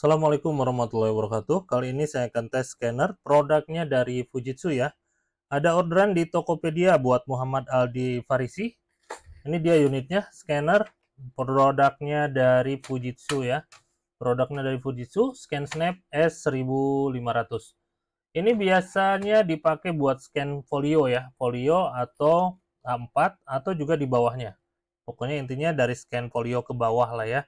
Assalamualaikum warahmatullahi wabarakatuh. Kali ini saya akan tes scanner produknya dari Fujitsu ya. Ada orderan di Tokopedia buat Muhammad Aldi Farisi. Ini dia unitnya, scanner produknya dari Fujitsu ya. Produknya dari Fujitsu, ScanSnap S1500. Ini biasanya dipakai buat scan folio ya, folio atau A4 atau juga di bawahnya. Pokoknya intinya dari scan folio ke bawah lah ya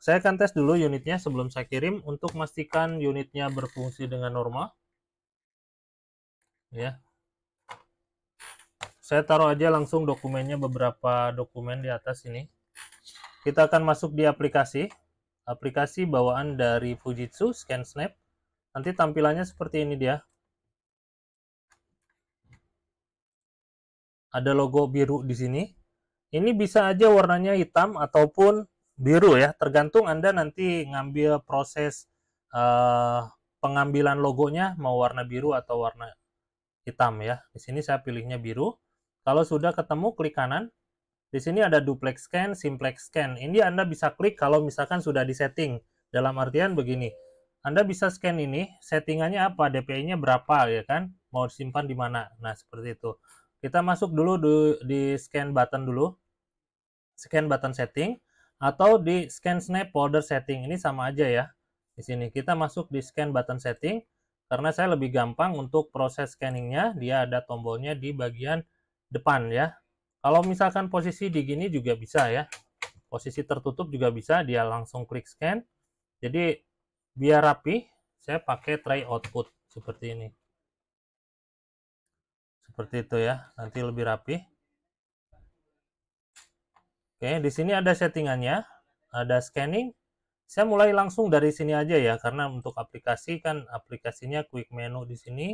saya akan tes dulu unitnya sebelum saya kirim untuk memastikan unitnya berfungsi dengan normal. Ya. Saya taruh aja langsung dokumennya beberapa dokumen di atas ini. Kita akan masuk di aplikasi. Aplikasi bawaan dari Fujitsu ScanSnap. Nanti tampilannya seperti ini dia. Ada logo biru di sini. Ini bisa aja warnanya hitam ataupun biru ya tergantung Anda nanti ngambil proses uh, pengambilan logonya mau warna biru atau warna hitam ya. Di sini saya pilihnya biru. Kalau sudah ketemu klik kanan. Di sini ada duplex scan, simplex scan. Ini Anda bisa klik kalau misalkan sudah disetting. Dalam artian begini. Anda bisa scan ini, settingannya apa, DPI-nya berapa ya kan? Mau simpan di mana? Nah, seperti itu. Kita masuk dulu di scan button dulu. Scan button setting atau di scan snap folder setting ini sama aja ya di sini kita masuk di scan button setting karena saya lebih gampang untuk proses scanningnya dia ada tombolnya di bagian depan ya kalau misalkan posisi di gini juga bisa ya posisi tertutup juga bisa dia langsung klik scan jadi biar rapi saya pakai tray output seperti ini seperti itu ya nanti lebih rapi Oke, di sini ada settingannya, ada scanning. Saya mulai langsung dari sini aja ya, karena untuk aplikasi kan aplikasinya quick menu di sini.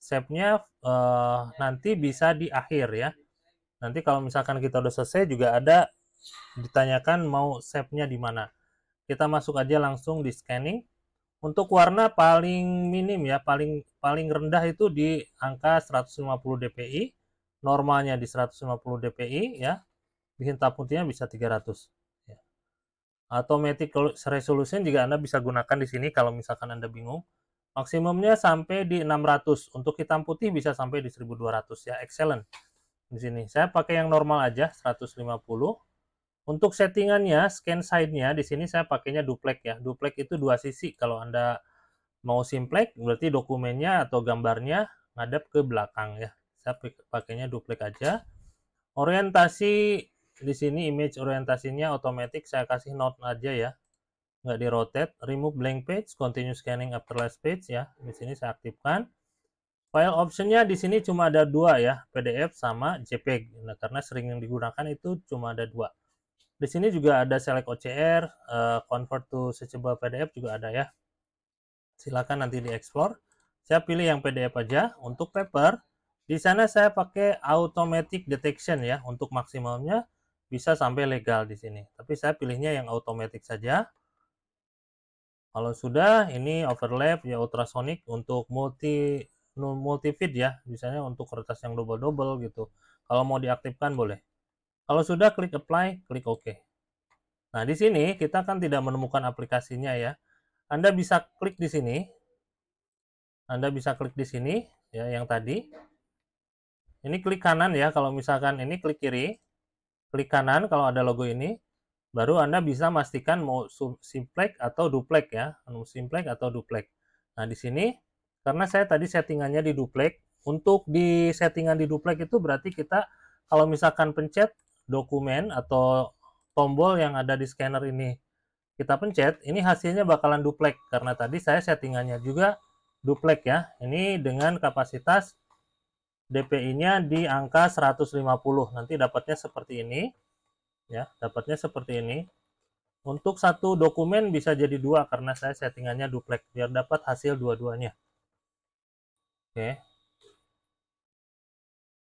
Save-nya uh, eh, nanti bisa di akhir ya. Nanti kalau misalkan kita udah selesai juga ada ditanyakan mau save-nya di mana. Kita masuk aja langsung di scanning. Untuk warna paling minim ya, paling paling rendah itu di angka 150 dpi, normalnya di 150 dpi ya bikin tap putihnya bisa 300 ya. automatic resolution juga Anda bisa gunakan di sini kalau misalkan Anda bingung maksimumnya sampai di 600 untuk hitam putih bisa sampai di 1200 ya excellent di sini saya pakai yang normal aja 150 untuk settingannya scan side-nya di sini saya pakainya duplex ya duplex itu dua sisi kalau Anda mau simplex berarti dokumennya atau gambarnya ngadap ke belakang ya saya pakainya duplex aja orientasi di sini image orientasinya otomatis saya kasih note aja ya nggak di rotate remove blank page continue scanning after last page ya di sini saya aktifkan file optionnya di sini cuma ada dua ya PDF sama JPEG nah, karena sering yang digunakan itu cuma ada dua di sini juga ada select OCR uh, eh, convert to searchable PDF juga ada ya silakan nanti di explore saya pilih yang PDF aja untuk paper di sana saya pakai automatic detection ya untuk maksimalnya bisa sampai legal di sini. Tapi saya pilihnya yang automatic saja. Kalau sudah, ini overlap ya ultrasonic untuk multi multi feed ya, misalnya untuk kertas yang double-double gitu. Kalau mau diaktifkan boleh. Kalau sudah klik apply, klik OK. Nah, di sini kita kan tidak menemukan aplikasinya ya. Anda bisa klik di sini. Anda bisa klik di sini ya yang tadi. Ini klik kanan ya kalau misalkan ini klik kiri klik kanan kalau ada logo ini, baru Anda bisa memastikan mau simplex atau duplex ya, mau simplex atau duplex. Nah, di sini karena saya tadi settingannya di duplex, untuk di settingan di duplex itu berarti kita kalau misalkan pencet dokumen atau tombol yang ada di scanner ini, kita pencet, ini hasilnya bakalan duplex karena tadi saya settingannya juga duplex ya. Ini dengan kapasitas DPI-nya di angka 150. Nanti dapatnya seperti ini. Ya, dapatnya seperti ini. Untuk satu dokumen bisa jadi dua karena saya settingannya duplex, biar dapat hasil dua-duanya. Oke.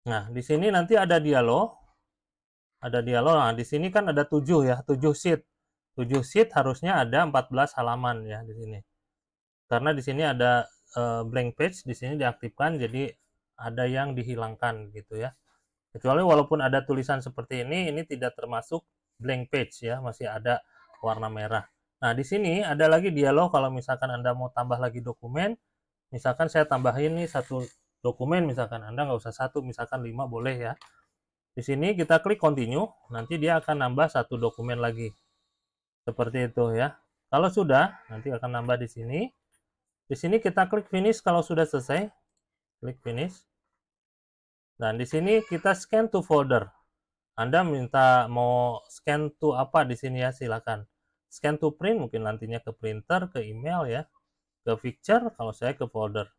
Nah, di sini nanti ada dialog. Ada dialog. Nah, di sini kan ada 7 ya, 7 sheet. 7 sheet harusnya ada 14 halaman ya di sini. Karena di sini ada eh, blank page, di sini diaktifkan jadi ada yang dihilangkan gitu ya. Kecuali walaupun ada tulisan seperti ini, ini tidak termasuk blank page ya, masih ada warna merah. Nah, di sini ada lagi dialog kalau misalkan Anda mau tambah lagi dokumen, misalkan saya tambahin nih satu dokumen, misalkan Anda nggak usah satu, misalkan lima boleh ya. Di sini kita klik continue, nanti dia akan nambah satu dokumen lagi. Seperti itu ya. Kalau sudah, nanti akan nambah di sini. Di sini kita klik finish kalau sudah selesai. Klik finish. Dan nah, di sini kita scan to folder. Anda minta mau scan to apa di sini ya, silakan. Scan to print mungkin nantinya ke printer, ke email ya, ke picture kalau saya ke folder.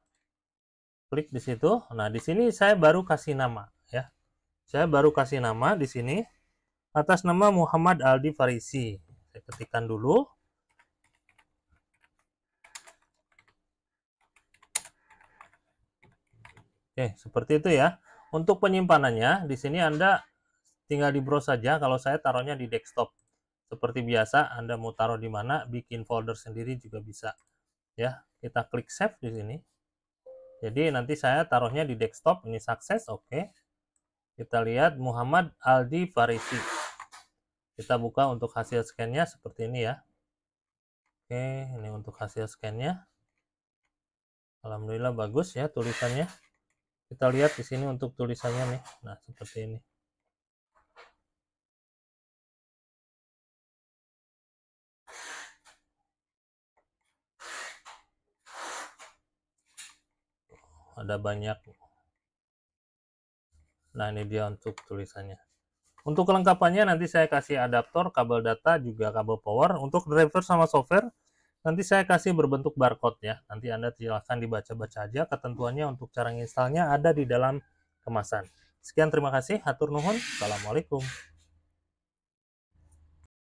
Klik di situ. Nah, di sini saya baru kasih nama ya. Saya baru kasih nama di sini atas nama Muhammad Aldi Farisi. Saya ketikkan dulu. Oke, seperti itu ya. Untuk penyimpanannya, di sini Anda tinggal di browse saja. Kalau saya taruhnya di desktop. Seperti biasa, Anda mau taruh di mana, bikin folder sendiri juga bisa. Ya, kita klik save di sini. Jadi nanti saya taruhnya di desktop, ini sukses, oke. Okay. Kita lihat Muhammad Aldi Farisi. Kita buka untuk hasil scannya seperti ini ya. Oke, okay, ini untuk hasil scannya. Alhamdulillah bagus ya tulisannya kita lihat di sini untuk tulisannya nih nah seperti ini ada banyak nah ini dia untuk tulisannya untuk kelengkapannya nanti saya kasih adaptor kabel data juga kabel power untuk driver sama software Nanti saya kasih berbentuk barcode ya. Nanti Anda silahkan dibaca-baca aja. Ketentuannya untuk cara nginstalnya ada di dalam kemasan. Sekian terima kasih. Hatur nuhun. Assalamualaikum.